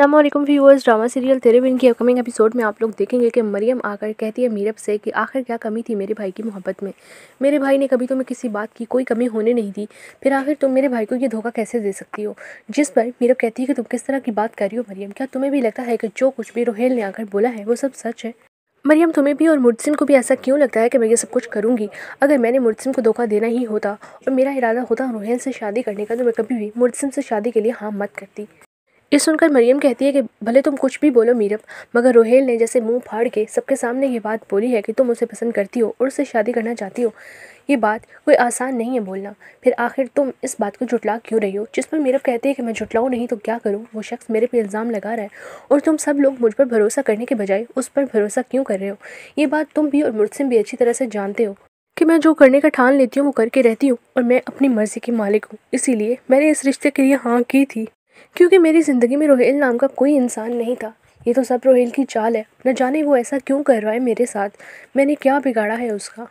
अल्लाम viewers drama serial तेरे बिन की अपकमिंग एपिसोड में आप लोग देखेंगे कि मरियम आकर कहती है मीरब से कि आखिर क्या कमी थी मेरे भाई की मोहब्बत में मेरे भाई ने कभी तुम्हें किसी बात की कोई कमी होने नहीं दी फिर आखिर तुम मेरे भाई को ये धोखा कैसे दे सकती हो जिस पर मीरब कहती है कि तुम किस तरह की बात कर रही हो मरियम क्या तुम्हें भी लगता है कि जो कुछ भी रोहेल ने आकर बोला है वो सब सच है मरियम तुम्हें भी और मुर्सिन को भी ऐसा क्यों लगता है कि मैं ये सब कुछ करूँगी अगर मैंने मुर्सिन को धोखा देना ही होता और मेरा इरादा होता रोहेल से शादी करने का तो मैं कभी भी मुर्सिन से शादी के लिए हाँ मत करती ये सुनकर मरियम कहती है कि भले तुम कुछ भी बोलो मीरब मगर रोहेल ने जैसे मुंह फाड़ के सबके सामने ये बात बोली है कि तुम उसे पसंद करती हो और उससे शादी करना चाहती हो ये बात कोई आसान नहीं है बोलना फिर आखिर तुम इस बात को जुटला क्यों रही हो जिस पर मीरब कहती है कि मैं जुटलाऊँ नहीं तो क्या करूँ वो शख्स मेरे पे इल्ज़ाम लगा रहा है और तुम सब लोग मुझ पर भरोसा करने के बजाय उस पर भरोसा क्यों कर रहे हो ये बात तुम भी और मुझसे भी अच्छी तरह से जानते हो कि मैं जो करने का ठान लेती हूँ वो करके रहती हूँ और मैं अपनी मर्ज़ी की मालिक हूँ इसीलिए मैंने इस रिश्ते के लिए हाँ की थी क्योंकि मेरी ज़िंदगी में रोहेल नाम का कोई इंसान नहीं था ये तो सब रोहेल की चाल है न जाने वो ऐसा क्यों कर रहा है मेरे साथ मैंने क्या बिगाड़ा है उसका